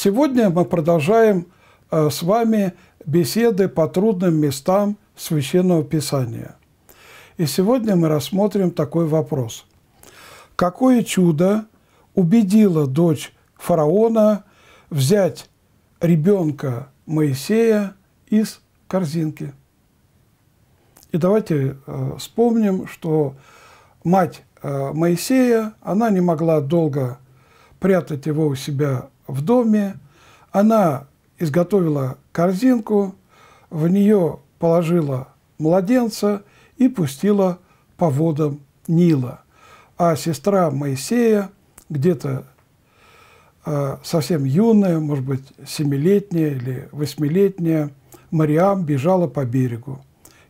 Сегодня мы продолжаем э, с вами беседы по трудным местам Священного Писания. И сегодня мы рассмотрим такой вопрос. Какое чудо убедило дочь фараона взять ребенка Моисея из корзинки? И давайте э, вспомним, что мать э, Моисея, она не могла долго прятать его у себя в доме. Она изготовила корзинку, в нее положила младенца и пустила по водам Нила. А сестра Моисея, где-то э, совсем юная, может быть, семилетняя или восьмилетняя, Мариам бежала по берегу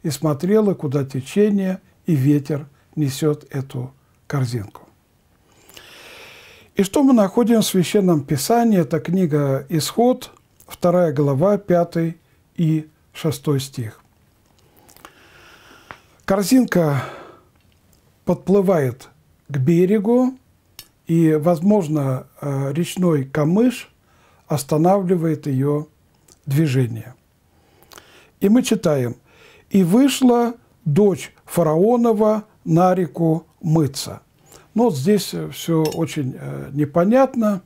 и смотрела, куда течение и ветер несет эту корзинку. И что мы находим в Священном Писании? Это книга «Исход», 2 глава, 5 и 6 стих. Корзинка подплывает к берегу, и, возможно, э, речной камыш останавливает ее движение. И мы читаем. «И вышла дочь фараонова на реку мыться». Но ну, вот здесь э, все очень э, непонятно,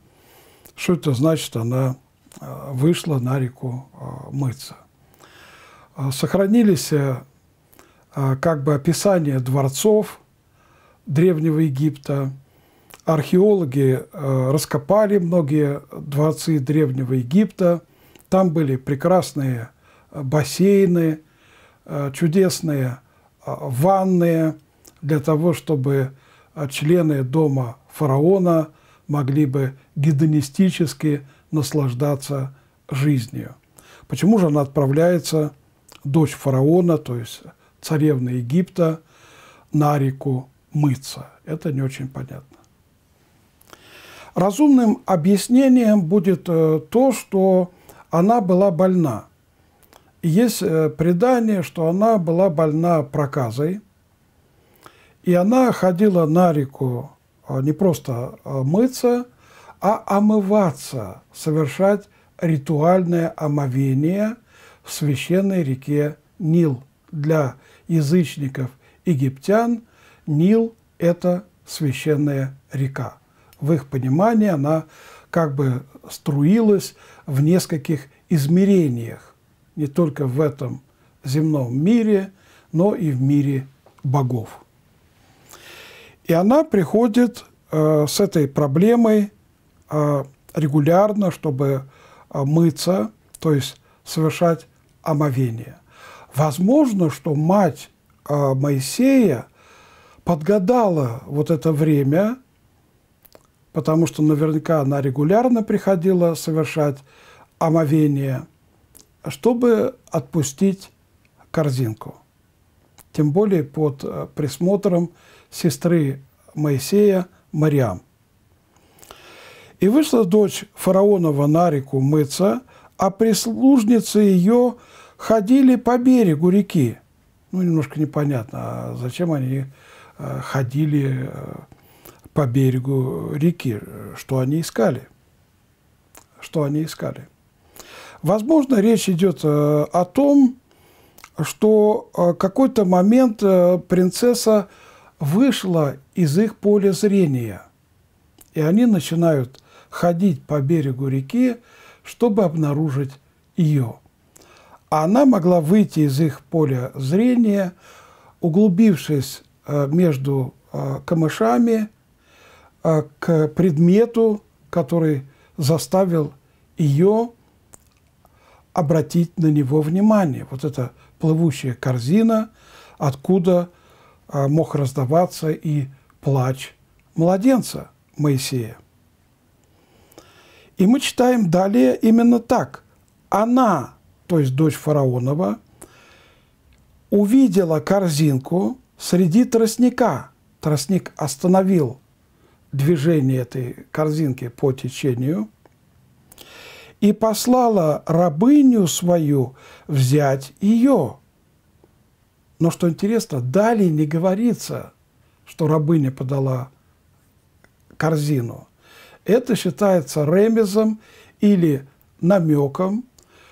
что это значит, она э, вышла на реку мыться. А сохранились как бы описания дворцов Древнего Египта. Археологи раскопали многие дворцы Древнего Египта. Там были прекрасные бассейны, чудесные ванны для того, чтобы а члены дома фараона могли бы гедонистически наслаждаться жизнью. Почему же она отправляется, дочь фараона, то есть царевна Египта, на реку мыться? Это не очень понятно. Разумным объяснением будет э, то, что она была больна. Есть э, предание, что она была больна проказой – и она ходила на реку а, не просто а, мыться, а омываться, совершать ритуальное омовение в священной реке Нил. Для язычников египтян Нил – это священная река. В их понимании она как бы струилась в нескольких измерениях, не только в этом земном мире, но и в мире богов. И она приходит э, с этой проблемой э, регулярно, чтобы э, мыться, то есть совершать омовение. Возможно, что мать Моисея подгадала вот это время, потому что наверняка она регулярно приходила совершать омовение, чтобы отпустить корзинку тем более под э, присмотром сестры Моисея Мариам. И вышла дочь фараонова на реку мыться, а прислужницы ее ходили по берегу реки. Ну, немножко непонятно, а зачем они э, ходили э, по берегу реки, что они искали. Что они искали. Возможно, речь идет о том, что э, какой-то момент э, принцесса вышла из их поля зрения. И они начинают ходить по берегу реки, чтобы обнаружить ее. А она могла выйти из их поля зрения, углубившись э, между камышами к предмету, который заставил ее обратить на него внимание. Вот это плывущая корзина, откуда а, мог раздаваться и плач младенца Моисея. И мы читаем далее именно так. Она, то есть дочь фараонова, увидела корзинку среди тростника. Тростник остановил движение этой корзинки по течению – и послала рабыню свою взять ее. Но что интересно, далее не говорится, что рабыня подала корзину. Это считается ремезом или намеком,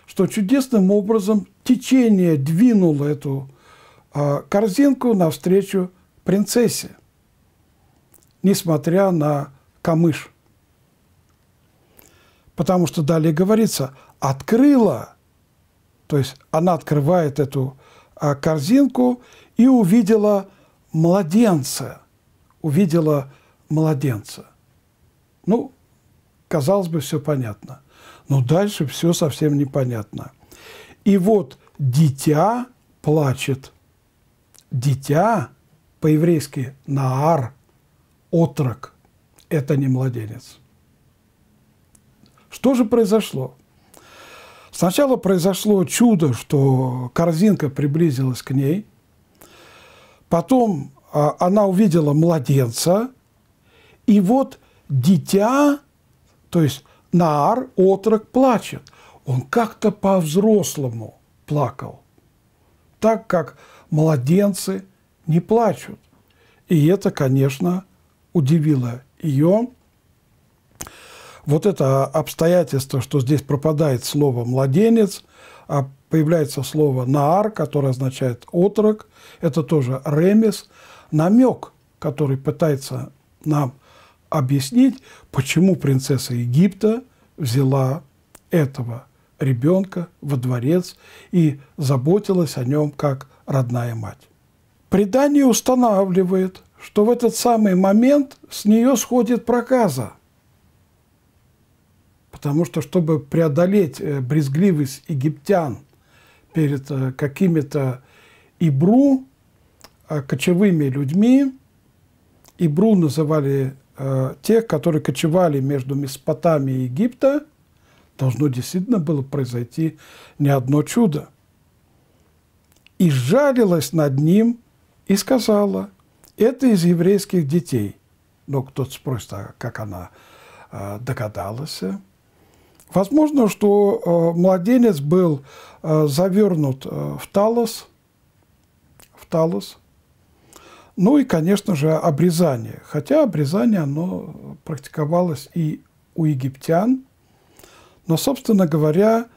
что чудесным образом течение двинуло эту э, корзинку навстречу принцессе, несмотря на камыш – Потому что далее говорится, открыла, то есть она открывает эту а, корзинку и увидела младенца, увидела младенца. Ну, казалось бы, все понятно. Но дальше все совсем непонятно. И вот дитя плачет. Дитя, по-еврейски наар, отрок, это не младенец. Что же произошло? Сначала произошло чудо, что корзинка приблизилась к ней. Потом а, она увидела младенца. И вот дитя, то есть Наар, отрок, плачет. Он как-то по-взрослому плакал. Так как младенцы не плачут. И это, конечно, удивило ее вот это обстоятельство, что здесь пропадает слово «младенец», а появляется слово «наар», которое означает «отрок», это тоже ремес, намек, который пытается нам объяснить, почему принцесса Египта взяла этого ребенка во дворец и заботилась о нем как родная мать. Предание устанавливает, что в этот самый момент с нее сходит проказа – Потому что, чтобы преодолеть э, брезгливость египтян перед э, какими-то ибру, э, кочевыми людьми, ибру называли тех, которые кочевали между Месопотамией и Египта, должно действительно было произойти не одно чудо. И жалилась над ним и сказала, это из еврейских детей. Но кто-то спросит, а как она догадалась? Возможно, что э, младенец был э, завернут э, в талос, в талос, ну и, конечно же, обрезание. Хотя обрезание, оно практиковалось и у египтян. Но, собственно говоря,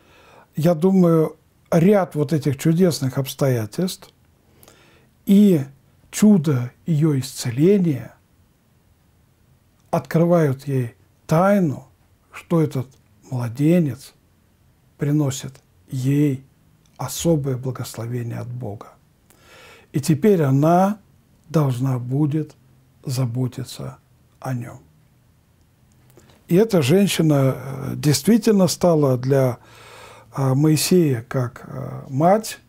я думаю, ряд вот этих чудесных обстоятельств и чудо ее исцеления открывают ей тайну, что этот – младенец приносит ей особое благословение от Бога. И теперь она должна будет заботиться о нем. И эта женщина э, действительно стала для э, Моисея как э, мать,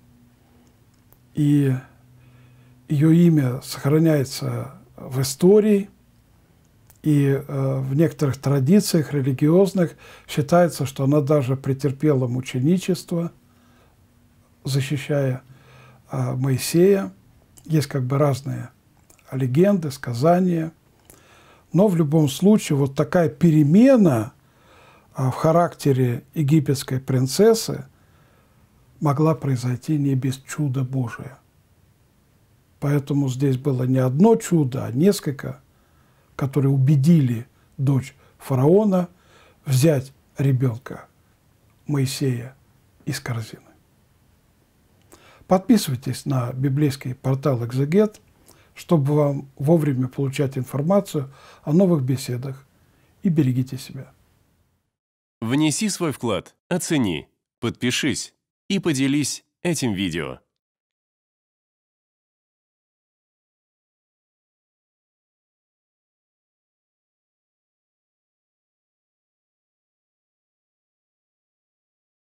и ее имя сохраняется в истории – и э, в некоторых традициях религиозных считается, что она даже претерпела мученичество, защищая э, Моисея. Есть как бы разные легенды, сказания. Но в любом случае вот такая перемена э, в характере египетской принцессы могла произойти не без чуда Божия. Поэтому здесь было не одно чудо, а несколько – которые убедили дочь фараона взять ребенка Моисея из корзины. Подписывайтесь на библейский портал «Экзегет», чтобы вам вовремя получать информацию о новых беседах. И берегите себя. Внеси свой вклад, оцени, подпишись и поделись этим видео.